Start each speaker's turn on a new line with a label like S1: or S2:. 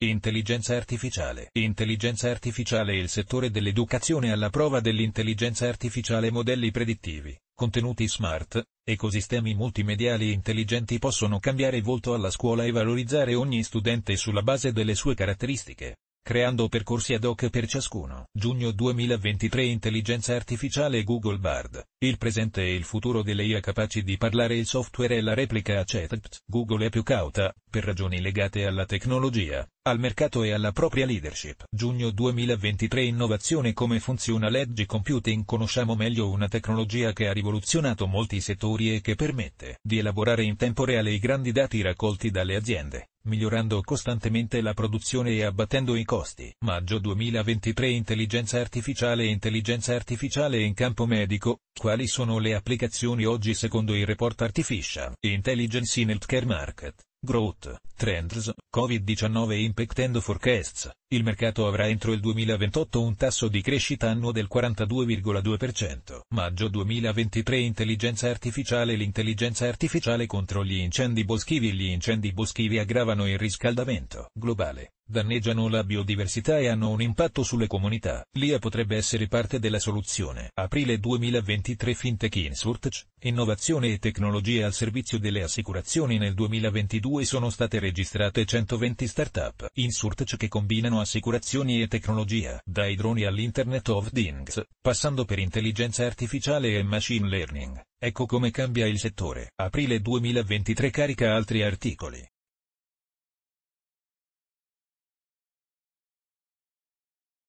S1: Intelligenza artificiale. Intelligenza artificiale è il settore dell'educazione alla prova dell'intelligenza artificiale modelli predittivi, contenuti smart, ecosistemi multimediali intelligenti possono cambiare volto alla scuola e valorizzare ogni studente sulla base delle sue caratteristiche creando percorsi ad hoc per ciascuno. Giugno 2023 Intelligenza artificiale Google Bard, il presente e il futuro delle IA capaci di parlare il software e la replica a ChatGPT. Google è più cauta, per ragioni legate alla tecnologia, al mercato e alla propria leadership. Giugno 2023 Innovazione come funziona l'edge computing Conosciamo meglio una tecnologia che ha rivoluzionato molti settori e che permette di elaborare in tempo reale i grandi dati raccolti dalle aziende migliorando costantemente la produzione e abbattendo i costi. Maggio 2023 Intelligenza artificiale e intelligenza artificiale in campo medico, quali sono le applicazioni oggi secondo il report Artificial Intelligence in Healthcare Market? Growth, Trends, Covid-19 Impact and Forecasts, il mercato avrà entro il 2028 un tasso di crescita annuo del 42,2%. Maggio 2023 Intelligenza artificiale L'intelligenza artificiale contro gli incendi boschivi Gli incendi boschivi aggravano il riscaldamento globale danneggiano la biodiversità e hanno un impatto sulle comunità. L'IA potrebbe essere parte della soluzione. Aprile 2023 Fintech Insurtech, innovazione e tecnologie al servizio delle assicurazioni nel 2022 sono state registrate 120 startup Insurtech che combinano assicurazioni e tecnologia, dai droni all'Internet of Things, passando per intelligenza artificiale e machine learning. Ecco come cambia il settore. Aprile 2023 carica altri articoli.